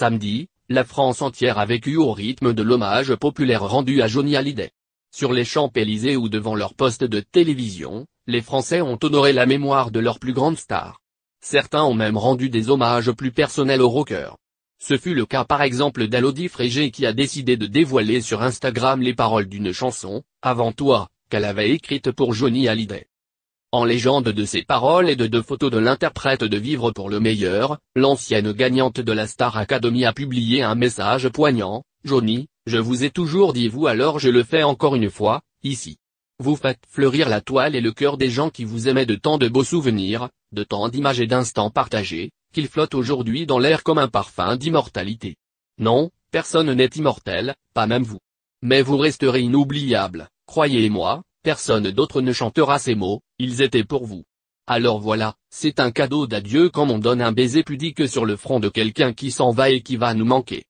Samedi, la France entière a vécu au rythme de l'hommage populaire rendu à Johnny Hallyday. Sur les Champs-Élysées ou devant leur poste de télévision, les Français ont honoré la mémoire de leur plus grande star. Certains ont même rendu des hommages plus personnels au rocker. Ce fut le cas par exemple d'Alodie Frégé qui a décidé de dévoiler sur Instagram les paroles d'une chanson, avant toi, qu'elle avait écrite pour Johnny Hallyday. En légende de ses paroles et de deux photos de l'interprète de Vivre pour le meilleur, l'ancienne gagnante de la Star Academy a publié un message poignant, Johnny, je vous ai toujours dit vous alors je le fais encore une fois, ici. Vous faites fleurir la toile et le cœur des gens qui vous aimaient de tant de beaux souvenirs, de tant d'images et d'instants partagés, qu'ils flottent aujourd'hui dans l'air comme un parfum d'immortalité. Non, personne n'est immortel, pas même vous. Mais vous resterez inoubliable, croyez-moi, personne d'autre ne chantera ces mots, ils étaient pour vous. Alors voilà, c'est un cadeau d'adieu comme on donne un baiser pudique sur le front de quelqu'un qui s'en va et qui va nous manquer.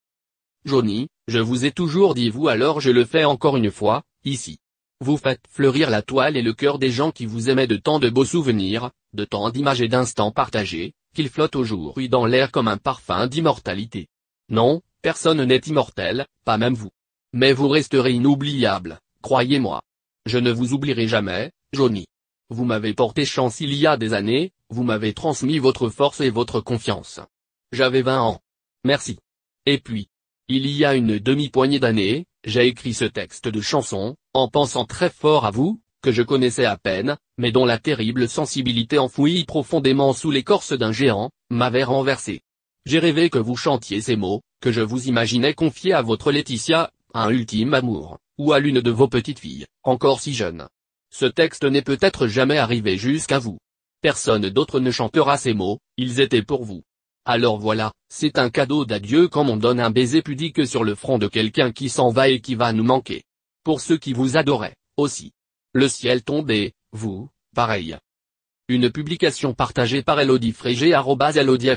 Johnny, je vous ai toujours dit vous alors je le fais encore une fois, ici. Vous faites fleurir la toile et le cœur des gens qui vous aimaient de tant de beaux souvenirs, de tant d'images et d'instants partagés, qu'ils flottent aujourd'hui dans l'air comme un parfum d'immortalité. Non, personne n'est immortel, pas même vous. Mais vous resterez inoubliable, croyez-moi. Je ne vous oublierai jamais, Johnny. Vous m'avez porté chance il y a des années, vous m'avez transmis votre force et votre confiance. J'avais 20 ans. Merci. Et puis, il y a une demi-poignée d'années, j'ai écrit ce texte de chanson, en pensant très fort à vous, que je connaissais à peine, mais dont la terrible sensibilité enfouie profondément sous l'écorce d'un géant, m'avait renversé. J'ai rêvé que vous chantiez ces mots, que je vous imaginais confier à votre Laetitia, un ultime amour, ou à l'une de vos petites filles, encore si jeunes. Ce texte n'est peut-être jamais arrivé jusqu'à vous. Personne d'autre ne chantera ces mots, ils étaient pour vous. Alors voilà, c'est un cadeau d'adieu comme on donne un baiser pudique sur le front de quelqu'un qui s'en va et qui va nous manquer. Pour ceux qui vous adoraient, aussi. Le ciel tombé, vous, pareil. Une publication partagée par Elodie Frégé Elodie